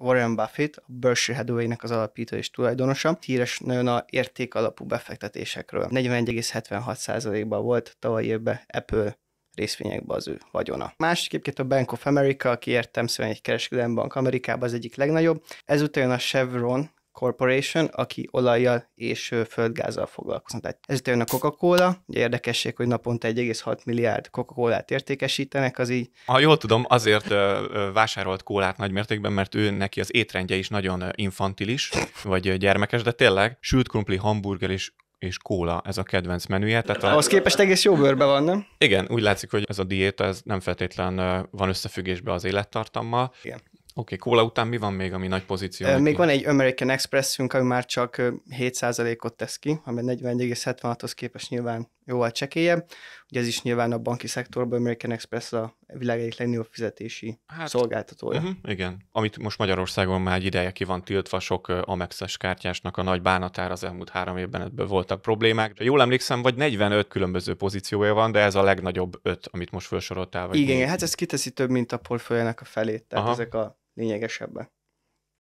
Warren Buffett, a Berkshire hathaway az alapító és tulajdonosa, híres nagyon a érték alapú befektetésekről. 41,76%-ban volt tavaly évben Apple részvényekbe az ő vagyona. Másik a Bank of America, aki értem egy kereskedelmi bank Amerikában az egyik legnagyobb. Ezután jön a Chevron, Corporation, aki olajjal és földgázzal foglalkozott. Tehát ezért jön a Coca-Cola, ugye érdekesség, hogy naponta 1,6 milliárd Coca-Colát értékesítenek, az így... Ha jól tudom, azért vásárolt kólát nagy mértékben, mert ő neki az étrendje is nagyon infantilis, vagy gyermekes, de tényleg sült krumpli, hamburger és és kóla ez a kedvenc menüje. Tehát a... Ahhoz képest egész jó bőrben van, nem? Igen, úgy látszik, hogy ez a diéta ez nem feltétlen van összefüggésben az élettartammal. Igen. Oké, okay, kóla után mi van még, ami nagy pozíció? Még neki? van egy American Expressünk, ami már csak 7%-ot tesz ki, ami 41,76-hoz képest nyilván jóval hát csekélyebb. Ugye ez is nyilván a banki szektorban American Express a világ egyik legnagyobb fizetési hát, szolgáltatója. Uh-huh, igen. Amit most Magyarországon már egy ideje ki van tiltva, sok Amexes kártyásnak a nagy bánatára az elmúlt három évben ebből voltak problémák. Jól emlékszem, vagy 45 különböző pozíciója van, de ez a legnagyobb öt, amit most felsoroltál. Vagy igen, mi? hát ez kiteszi több, mint a portfóliának a felét, tehát Aha. ezek a lényegesebbek.